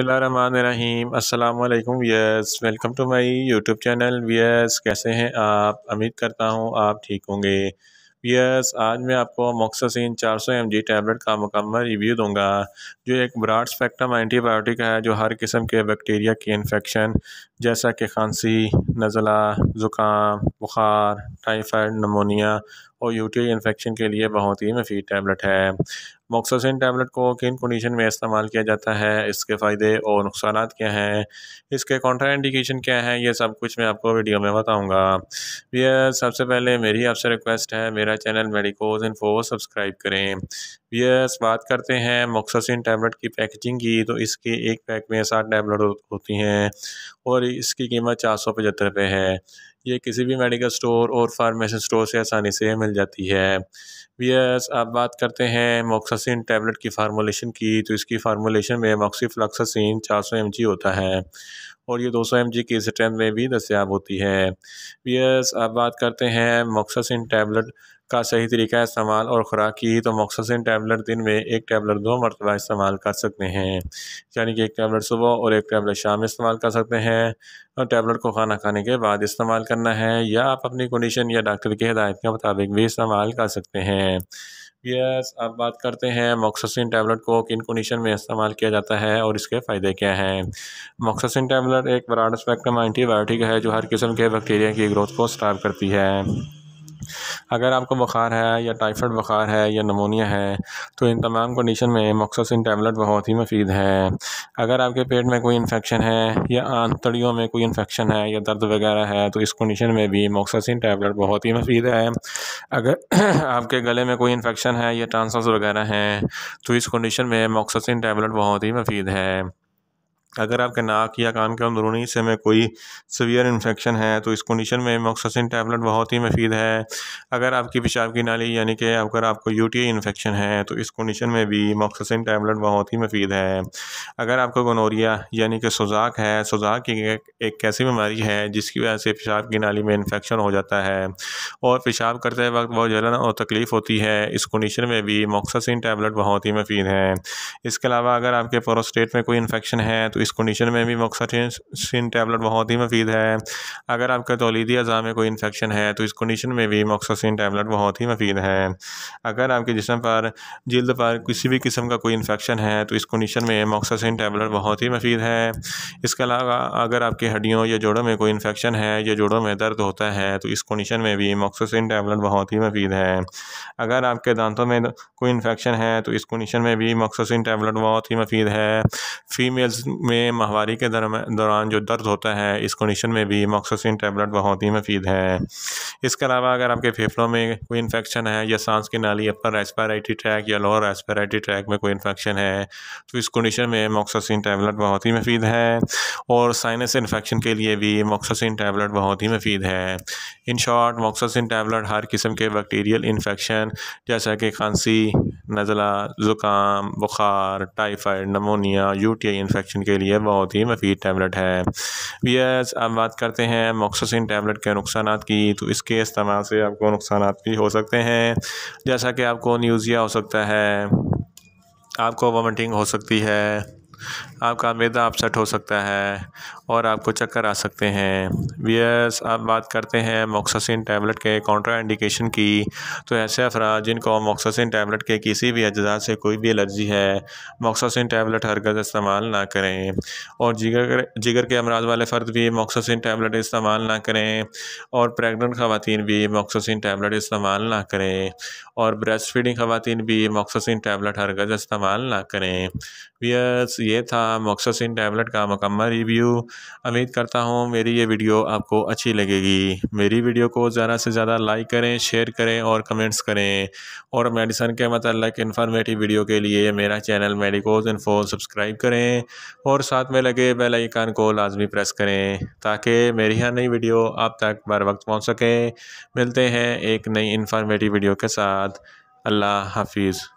रहीम अस्सलाम वालेकुम yes welcome to my YouTube channel yes कैसे हैं आप उम्मीद करता हूं आप ठीक होंगे यस आज मैं आपको मोक्सासिन 400 एमजी टैबलेट का मुकम्मल रिव्यू दूंगा जो एक ब्राड स्पेक्ट्रम एंटीबायोटिक है जो हर किस्म के बैक्टीरिया की इन्फेक्शन जैसा कि खांसी नज़ला ज़ुकाम बुखार टाइफाइड नमोनिया और यूटीआई इन्फेक्शन के लिए बहुत ही मफीद टैबलेट है मोक्सोसिन टैबलेट को किन कंडीशन में इस्तेमाल किया जाता है इसके फ़ायदे और नुकसान क्या हैं इसके कॉन्ट्राइंडिकेशन क्या हैं ये सब कुछ मैं आपको वीडियो में बताऊँगा भैया सबसे पहले मेरी आपसे रिक्वेस्ट है मेरा चैनल मेडिकोज इन्फो सब्सक्राइब करें यस बात करते हैं मोक्सासिन टैबलेट की पैकेजिंग की तो इसके एक पैक में सात टैबलेट होती हैं और इसकी कीमत चार सौ पचहत्तर रुपये है ये किसी भी मेडिकल स्टोर और फार्मेसी स्टोर से आसानी से मिल जाती है यस अब बात करते हैं मोक्सासिन टैबलेट की फार्मोलेशन की तो इसकी फार्मोलेशन में मोक्सीफ्लॉक्सासिन चार सौ एम जी होता है और ये 200 एम की स्ट्रेंथ में भी दस्तियाब होती है यस अब बात करते हैं मोक्सासिन टैबलेट का सही तरीका इस्तेमाल और ख़ुराक की तो मखसूसन टैबलेट दिन में एक टैबलेट दो मरतबा इस्तेमाल कर सकते हैं यानी कि एक टैबलेट सुबह और एक टैबलेट शाम इस्तेमाल कर सकते हैं और टैबलेट को खाना खाने के बाद इस्तेमाल करना है या आप अपनी कंडीशन या डॉक्टर की हिदायत के मुताबिक भी इस्तेमाल कर सकते हैं यस अब बात करते हैं मोक्सोसिन टैबलेट को किन कंडीशन में इस्तेमाल किया जाता है और इसके फ़ायदे क्या हैं मॉक्ससिन टैबलेट एक ब्रॉड स्पेक्ट्रम एंटीबायोटिक है जो हर किस्म के बैक्टीरिया की ग्रोथ को स्टार्ट करती है अगर आपको बुखार है या टाइफाइड बुखार है या नमोनिया है तो इन तमाम कंडीशन में मॉक्सोसिन टैबलेट बहुत ही मुफीद है अगर आपके पेट में कोई इन्फेक्शन है या आंतड़ियों में कोई इन्फेक्शन है या दर्द वगैरह है तो इस कंडीशन में भी मॉक्सोसिन टैबलेट बहुत ही मुफीद है अगर आपके गले में कोई इन्फेक्शन है या ट्रांसफर्स वगैरह हैं तो इस कंडीशन में मॉक्सोसिन टैबलेट बहुत ही मुफीद है अगर आपके नाक या कान के अंदरूनी हिस्से में कोई सीवियर इन्फेक्शन है तो इस कंडीशन में मोक्सासिन टैबलेट बहुत ही मफीद है अगर आपकी पेशाब की नाली यानी कि अगर आपको यू टी इन्फेक्शन है तो इस कंडीशन में भी मोक्सासिन टैबलेट बहुत ही मफीद है अगर आपको गनोरिया यानी कि सुजाक है सुजाक एक ऐसी बीमारी है जिसकी वजह से पेशाब की नाली में इन्फेक्शन हो जाता है और पेशाब करते वक्त बहुत जलन और तकलीफ़ होती है इस कंडीशन में भी मोक्सासिन टैबलेट बहुत ही मफीद है इसके अलावा अगर आपके प्रोस्टेट में कोई इन्फेक्शन है तो इस कंडीशन में भी मोक्सासिन तो टैबलेट बहुत ही मफीद है अगर आपके तोलीदी अज़ा में कोई इन्फेक्शन है तो इस कंडीशन में भी मोक्सासिन टैबलेट बहुत ही मफीद है अगर आपके जिसम पर जल्द पर किसी भी किस्म का कोई इन्फेक्शन है तो इस कंडीशन में मोक्सासिन टैबलेट बहुत ही मफीद है इसके अलावा अगर आपकी हड्डियों या जोड़ों में कोई इन्फेक्शन है या जोड़ों में दर्द होता है तो इस कंडीशन में भी मोक्सासिन टैबलेट बहुत ही मफीद है अगर आपके दांतों में कोई इन्फेक्शन है तो इस कंडीशन में भी मोक्सासिन टैबलेट बहुत ही मफीद है फीमेल्स में में माहवारी के दौरान जो दर्द होता है इस कंडीशन में भी मॉक्सोसिन टैबलेट बहुत ही मफीद है इसके अलावा अगर आपके फेफड़ों में कोई इन्फेक्शन है या सांस की नाली अपर रेस्पायरेटरी ट्रैक या लोअर रेस्पायरेटरी ट्रैक में कोई इन्फेक्शन है तो इस कंडीशन में मॉक्सोसिन टैबलेट बहुत ही मफीद है और साइनस इन्फेक्शन के लिए भी मॉक्सोसिन टैबलेट बहुत ही मफीद है इन शॉर्ट मॉक्सोसिन टैबलेट हर किस्म के बैक्टीरियल इन्फेक्शन जैसा कि खांसी नज़ला ज़ुकाम बुखार टाइफाइड नमोनिया यूटीआई इन्फेक्शन के लिए लिए बहुत ही मफीद टैबलेट है बी अब बात करते हैं मॉक्सोसिन टैबलेट के नुकसान की तो इसके इस्तेमाल से आपको नुकसान भी हो सकते हैं जैसा कि आपको न्यूज़िया हो सकता है आपको वामिटिंग हो सकती है आपका मैदा अपसेट हो सकता है और आपको चक्कर आ सकते हैं वीएस अब बात करते हैं मोक्सासिन टैबलेट के कॉन्ट्रा इंडिकेशन की तो ऐसे अफराज जिनको मोक्सासिन टैबलेट के किसी भी अज्जा से कोई भी एलर्जी है मोक्सासिन टैबलेट हरगज़ इस्तेमाल ना करें और जिगर जिगर के अमराज वाले फ़र्द भी मोक्सासिन टैबलेट इस्तेमाल ना करें और प्रेगनेंट खातन भी मोक्सासिन टैबलेट इस्तेमाल ना करें और ब्रेस्ट फीडिंग ख़वान भी मोक्सासिन टैबलेट हरगज़ इस्तेमाल ना करें वीएस ये था मॉक्सोसिन टैबलेट का मकम्मल रिव्यू उम्मीद करता हूँ मेरी ये वीडियो आपको अच्छी लगेगी मेरी वीडियो को ज़्यादा से ज़्यादा लाइक करें शेयर करें और कमेंट्स करें और मेडिसन के मतलब इन्फॉर्मेटिव वीडियो के लिए मेरा चैनल मेडिकोज इन्फो सब्सक्राइब करें और साथ में लगे बेल आइकान को लाजमी प्रेस करें ताकि मेरी हर नई वीडियो आप तक बर वक्त पहुँच सके मिलते हैं एक नई इन्फॉर्मेटिव वीडियो के साथ अल्लाह हाफिज़